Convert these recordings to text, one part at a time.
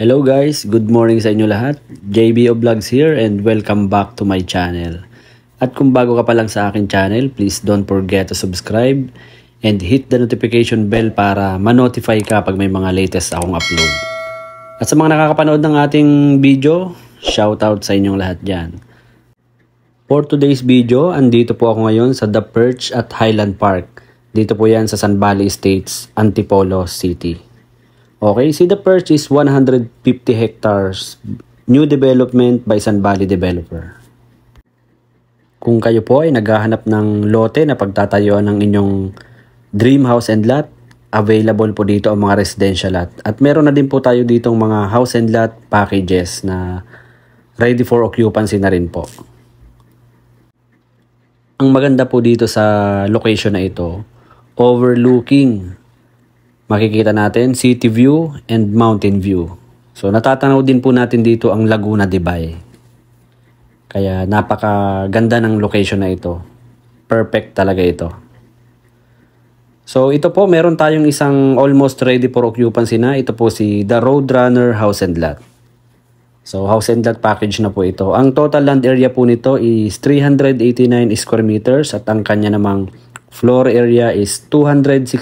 Hello guys, good morning sa inyo lahat. JBO Vlogs here and welcome back to my channel. At kung bago ka pa lang sa akin channel, please don't forget to subscribe and hit the notification bell para ma-notify ka pag may mga latest akong upload. At sa mga nakakapanood ng ating video, shout out sa inyong lahat dyan. For today's video, andito po ako ngayon sa The Perch at Highland Park. Dito po yan sa San Valley States, Antipolo City. Okay, see the purchase 150 hectares new development by San Valley Developer. Kung kayo po ay naghahanap ng lote na pagtatayuan ng inyong dream house and lot, available po dito ang mga residential lot. At meron na din po tayo ditong mga house and lot packages na ready for occupancy na rin po. Ang maganda po dito sa location na ito, overlooking makikita natin City View and Mountain View. So natatanaw din po natin dito ang Laguna de Bay. Kaya napakaganda ng location na ito. Perfect talaga ito. So ito po meron tayong isang almost ready for occupancy na. Ito po si The Roadrunner House and Lot. So house and lot package na po ito. Ang total land area po nito is 389 square meters at ang kanya namang floor area is 265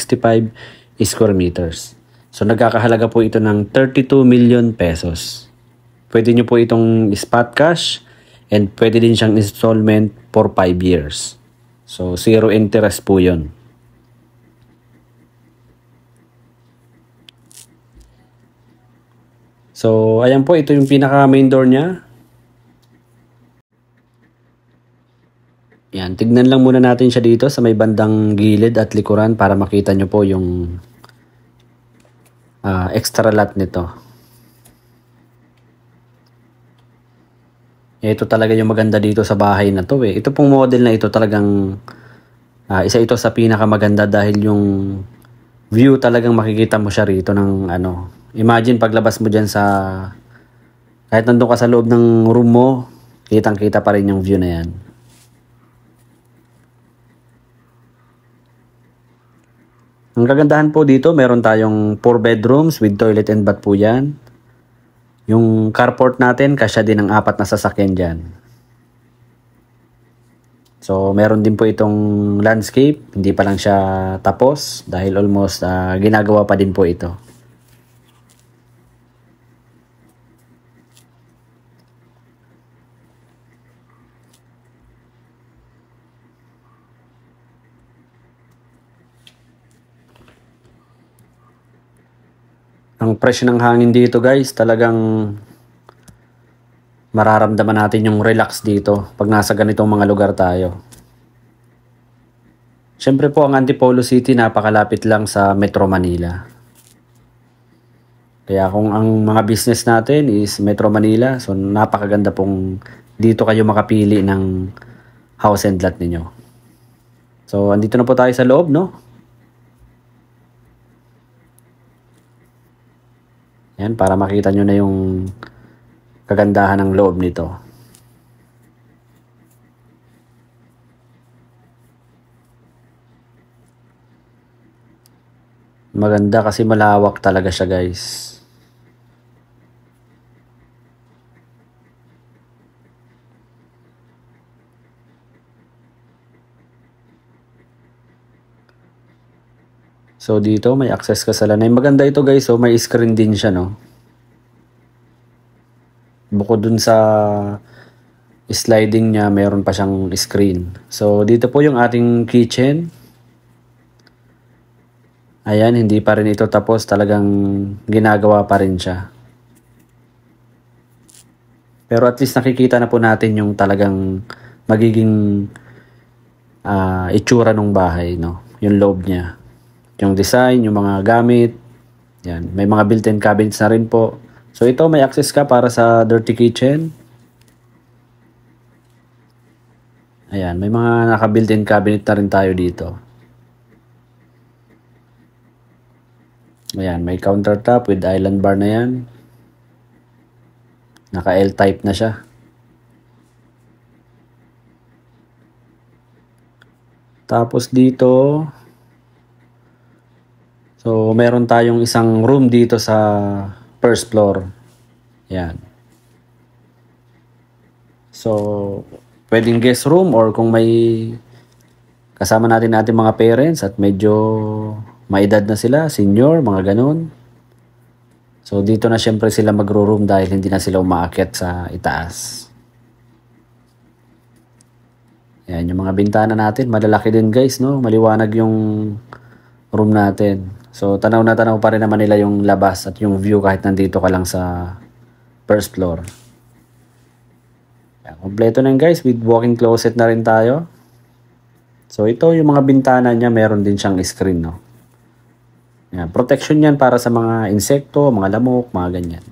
square meters. So nagkakahalaga po ito ng 32 million pesos. Pwede nyo po itong spot cash and pwede din siyang installment for 5 years. So zero interest po yon. So ayan po, ito yung pinaka main door niya. Yan, tignan lang muna natin siya dito sa may bandang gilid at likuran para makita nyo po yung uh, extra lot nito. Ito talaga yung maganda dito sa bahay na to eh. Ito pong model na ito talagang uh, isa ito sa pinakamaganda dahil yung view talagang makikita mo siya rito ng ano. Imagine paglabas mo dyan sa kahit nandun ka sa loob ng room mo, kitang kita pa rin yung view na yan. Ang kagandahan po dito, meron tayong 4 bedrooms with toilet and bath po yan. Yung carport natin, kasya din ang apat na sasakyan dyan. So, meron din po itong landscape. Hindi pa lang siya tapos dahil almost uh, ginagawa pa din po ito. presyo ng hangin dito guys, talagang mararamdaman natin yung relax dito pag nasa ganitong mga lugar tayo. Siyempre po ang Antipolo City napakalapit lang sa Metro Manila. Kaya kung ang mga business natin is Metro Manila, so napakaganda pong dito kayo makapili ng house and lot ninyo. So andito na po tayo sa loob, no? Yan, para makita nyo na yung kagandahan ng loob nito. Maganda kasi malawak talaga siya guys. So dito may access ka sa lanay. Maganda ito guys, so oh. may screen din siya no. Bukod dun sa sliding niya, meron pa siyang screen. So dito po yung ating kitchen. Ayan, hindi pa rin ito tapos. Talagang ginagawa pa rin siya. Pero at least nakikita na po natin yung talagang magiging uh, itsura ng bahay, no? Yung loob niya yung design, yung mga gamit. Yan. May mga built-in cabinets na rin po. So ito may access ka para sa dirty kitchen. Ayan, may mga naka-built-in cabinet na rin tayo dito. Ayan, may countertop with island bar na yan. Naka L-type na siya. Tapos dito, So, meron tayong isang room dito sa first floor. Yan. So, pwedeng guest room or kung may kasama natin natin mga parents at medyo may edad na sila, senior, mga ganun. So, dito na siyempre sila magro-room dahil hindi na sila umaakyat sa itaas. Yan, yung mga bintana natin, malalaki din guys, no? Maliwanag yung room natin. So, tanaw na tanaw pa rin naman nila yung labas at yung view kahit nandito ka lang sa first floor. Yan, kompleto na guys with walking closet na rin tayo. So, ito yung mga bintana niya, meron din siyang screen, no? Yan, protection yan para sa mga insekto, mga lamok, mga ganyan.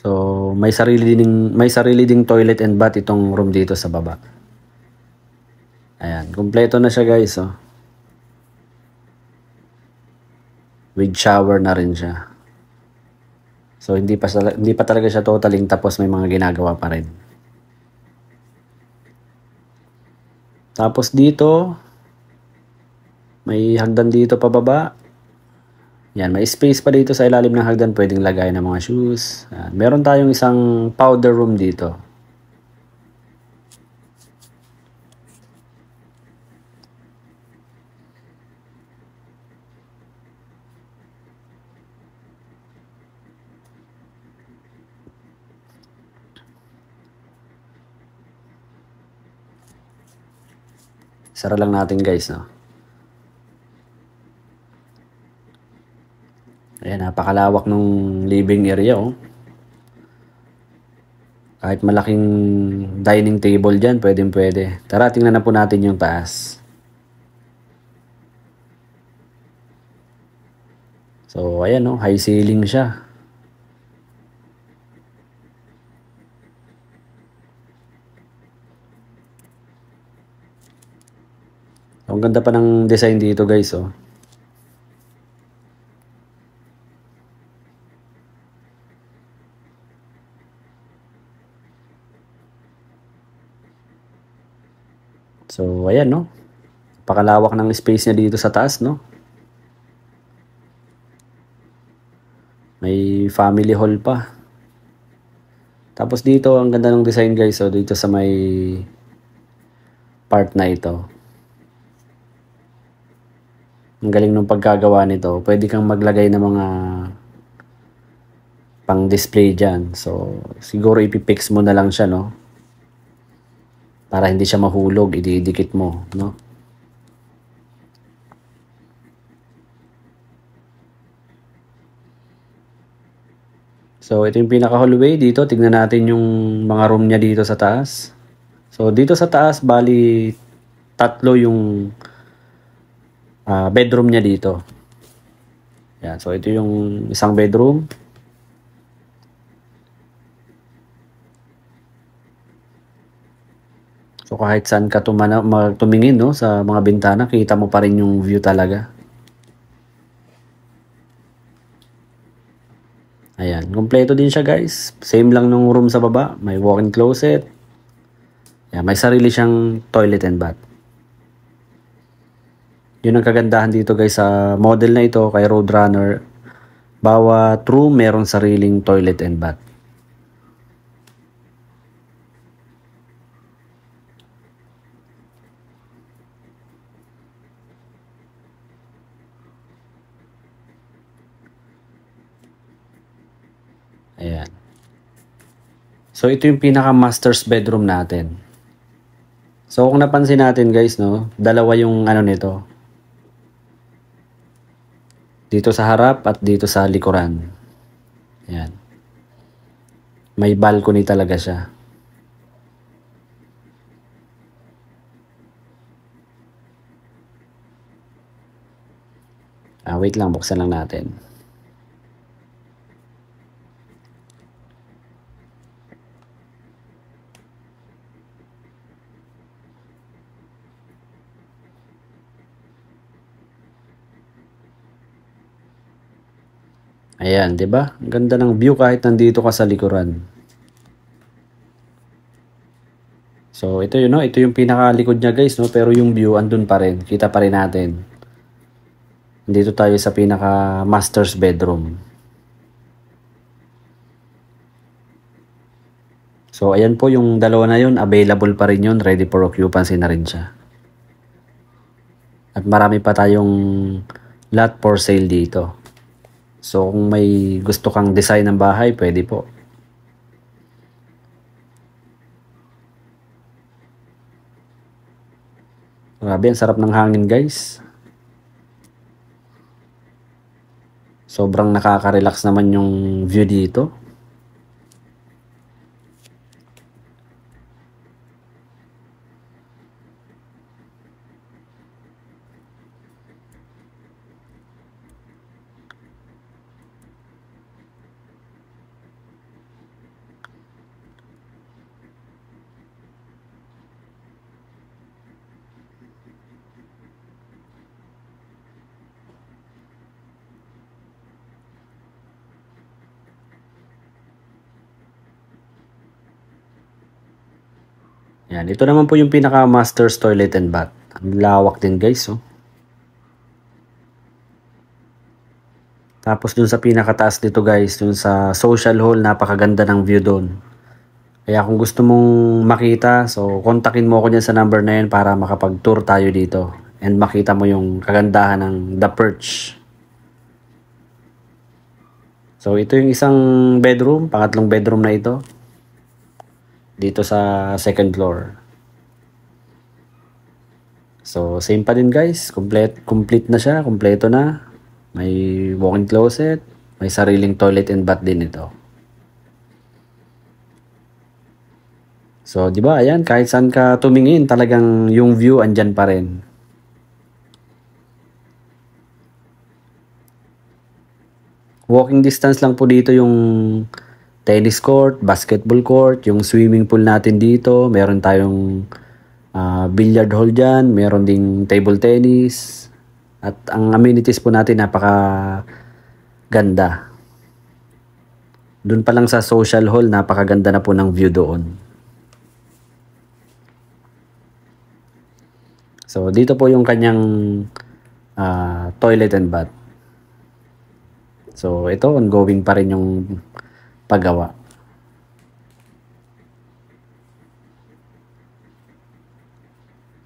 So, may sarili ding may sarili ding toilet and bath itong room dito sa baba. Ayan, kumpleto na siya guys, oh. With shower na rin siya. So hindi pa hindi pa talaga siya totaling tapos may mga ginagawa pa rin. Tapos dito may hagdan dito pababa yan, may space pa dito sa ilalim ng hagdan. Pwedeng lagay ng mga shoes. Yan. Meron tayong isang powder room dito. Sara lang natin guys, no? napakalawak ng living area oh. Kahit malaking dining table dyan, pwedeng pwede. Tara, tingnan na po natin yung taas. So, ayan oh, high ceiling siya. Ang ganda pa ng design dito guys oh. So, ayan, no? Pakalawak ng space niya dito sa taas, no? May family hall pa. Tapos dito, ang ganda ng design guys. So, oh, dito sa may part na ito. Ang galing ng pagkagawa nito. Pwede kang maglagay ng mga pang display dyan. So, siguro ipipix mo na lang siya, no? para hindi siya mahulog, ididikit mo, no? So, ito yung pinaka-hallway dito. Tignan natin yung mga room niya dito sa taas. So, dito sa taas, bali, tatlo yung uh, bedroom niya dito. Yan. So, ito yung isang bedroom. So kahit saan ka tumana, tumingin no, sa mga bintana, kita mo pa rin yung view talaga. Ayan, kompleto din siya guys. Same lang nung room sa baba. May walk-in closet. Ayan, may sarili siyang toilet and bath. Yun ang kagandahan dito guys sa model na ito kay Roadrunner. Bawat room meron sariling toilet and bath. Ayan. So, ito yung pinaka-master's bedroom natin. So, kung napansin natin guys, no, dalawa yung ano nito. Dito sa harap at dito sa likuran. Ayan. May balcony talaga siya. Ah, wait lang, buksan lang natin. Ayan, 'di ba? Ganda ng view kahit nandito ka sa likuran. So, ito 'yun, no? ito yung pinakalikod niya, guys, no, pero yung view andun pa rin. Kita pa rin natin. Nandito tayo sa pinaka master's bedroom. So, ayan po yung dalawa na 'yon, available pa rin 'yon, ready for occupancy na rin siya. At marami pa tayong lot for sale dito. So kung may gusto kang design ng bahay, pwede po. Grabe, ang sarap ng hangin guys. Sobrang nakaka-relax naman yung view dito. Yan, ito naman po yung pinaka master's toilet and bath. Ang lawak din guys, oh. Tapos dun sa pinakataas dito guys, dun sa social hall, napakaganda ng view doon. Kaya kung gusto mong makita, so kontakin mo ako dyan sa number na yun para makapag-tour tayo dito. And makita mo yung kagandahan ng The Perch. So ito yung isang bedroom, pangatlong bedroom na ito dito sa second floor. So, same pa din guys. Complete, complete na siya. Kompleto na. May walk-in closet. May sariling toilet and bath din ito. So, di ba? Ayan, kahit saan ka tumingin, talagang yung view andyan pa rin. Walking distance lang po dito yung tennis court, basketball court, yung swimming pool natin dito, meron tayong uh, billiard hall dyan, meron ding table tennis, at ang amenities po natin napaka ganda. Doon pa lang sa social hall, napakaganda na po ng view doon. So, dito po yung kanyang uh, toilet and bath. So, ito, ongoing pa rin yung pagawa.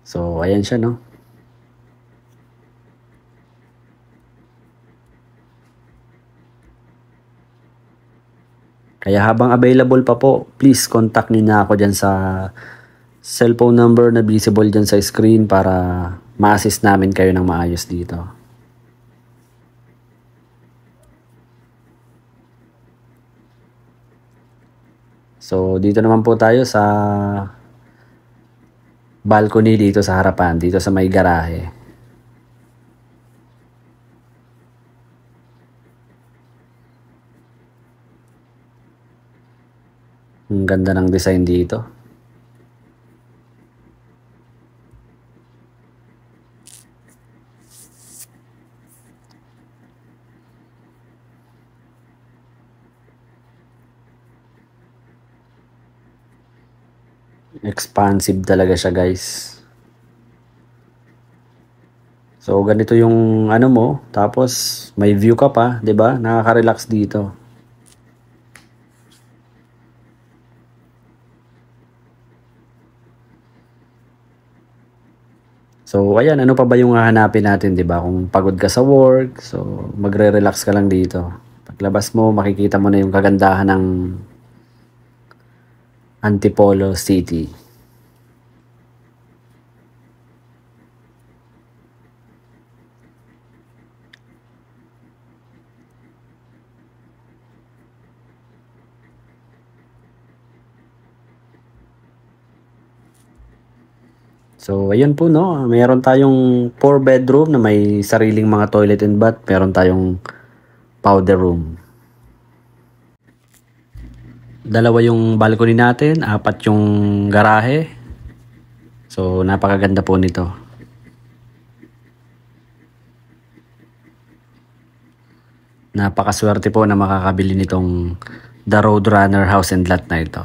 So, ayan siya, no? Kaya habang available pa po, please contact niyo na ako dyan sa cellphone number na visible dyan sa screen para ma-assist namin kayo ng maayos dito. So, dito naman po tayo sa balcony dito sa harapan, dito sa may garahe. Ang ganda ng design dito. Expansive talaga siya guys. So ganito yung ano mo, tapos may view ka pa, 'di ba? Nakaka-relax dito. So ayan, ano pa ba yung hahanapin natin, 'di ba? Kung pagod ka sa work, so magre-relax ka lang dito. Paglabas mo, makikita mo na yung kagandahan ng Antipolo City. So, ayun po, no? Meron tayong 4 bedroom na may sariling mga toilet and bath. Meron tayong powder room dalawa yung balcony natin, apat yung garahe. So, napakaganda po nito. Napakaswerte po na makakabili nitong The Roadrunner House and Lot na ito.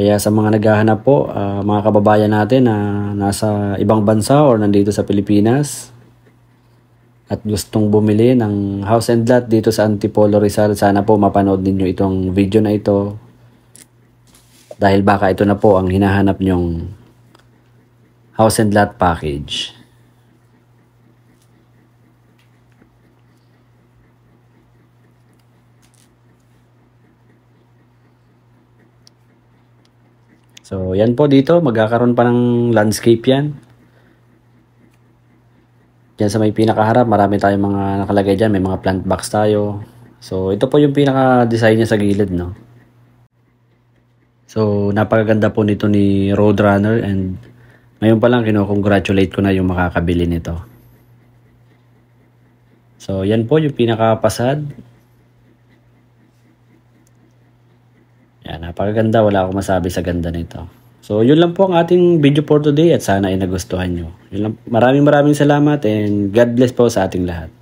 Kaya sa mga naghahanap po, uh, mga kababayan natin na nasa ibang bansa or nandito sa Pilipinas, at gustong bumili ng house and lot dito sa Antipolo Rizal, sana po mapanood ninyo itong video na ito. Dahil baka ito na po ang hinahanap nyong house and lot package. So, yan po dito. Magkakaroon pa ng landscape yan. Diyan sa may pinakaharap, marami tayong mga nakalagay dyan. May mga plant box tayo. So, ito po yung pinaka-design niya sa gilid, no? So, napakaganda po nito ni Roadrunner and ngayon pa lang kinokongratulate ko na yung makakabili nito. So, yan po yung pinaka-pasad. Yan, napakaganda. Wala akong masabi sa ganda nito. So, yun lang po ang ating video for today at sana ay nagustuhan nyo. Yun lang, maraming maraming salamat and God bless po sa ating lahat.